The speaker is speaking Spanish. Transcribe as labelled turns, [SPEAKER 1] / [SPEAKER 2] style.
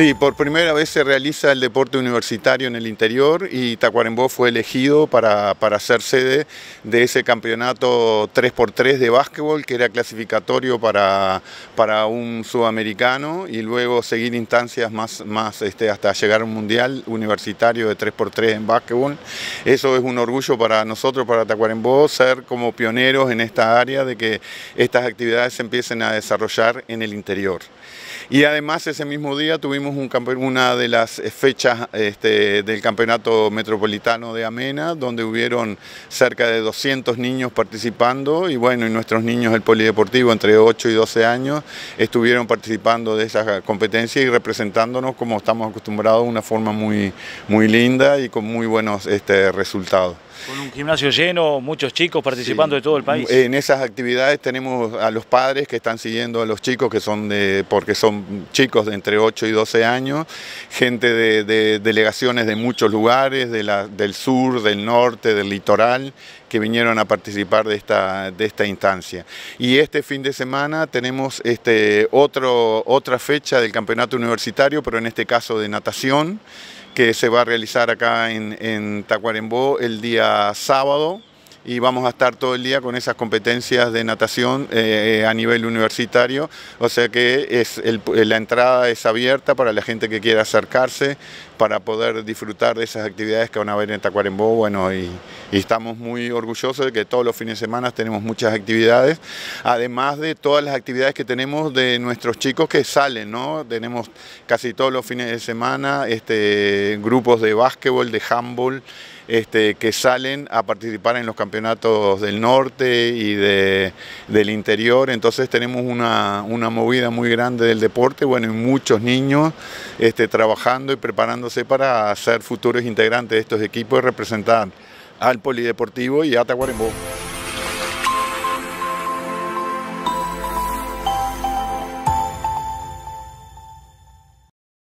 [SPEAKER 1] Sí, por primera vez se realiza el deporte universitario en el interior y Tacuarembó fue elegido para, para ser sede de ese campeonato 3x3 de básquetbol que era clasificatorio para, para un sudamericano y luego seguir instancias más, más este, hasta llegar a un mundial universitario de 3x3 en básquetbol. Eso es un orgullo para nosotros, para Tacuarembó, ser como pioneros en esta área de que estas actividades se empiecen a desarrollar en el interior. Y además ese mismo día tuvimos una de las eh, fechas este, del Campeonato Metropolitano de Amena, donde hubieron cerca de 200 niños participando y bueno, y nuestros niños del Polideportivo entre 8 y 12 años estuvieron participando de esa ah, competencia y representándonos como estamos acostumbrados de una forma muy, muy linda y con muy buenos este, resultados. Con un gimnasio lleno, muchos chicos participando de todo el país. En esas actividades tenemos a los padres que están siguiendo a los chicos, que son de, porque son chicos de entre 8 y 12 años, gente de, delegaciones de muchos lugares, del sur, del norte, del litoral, que vinieron a participar de esta, de esta instancia. Y este fin de semana tenemos este, otro, otra fecha del campeonato universitario, pero en este caso de natación que se va a realizar acá en, en Tacuarembó el día sábado y vamos a estar todo el día con esas competencias de natación eh, eh, a nivel universitario, o sea que es la entrada es abierta para la gente que quiera acercarse, para poder disfrutar de esas actividades que van a haber en Tacuarembó, bueno, y, estamos muy orgullosos de que todos los fines de semana tenemos muchas actividades, además de todas las actividades que tenemos de nuestros chicos que salen, ¿no? Tenemos casi todos los fines de semana este, grupos de básquetbol, de handball, este, que salen a participar en los campeonatos del norte y del interior, entonces tenemos una, movida muy grande del deporte, bueno, y muchos niños este, trabajando y preparándose para ser futuros integrantes de estos equipos y representar al Polideportivo y a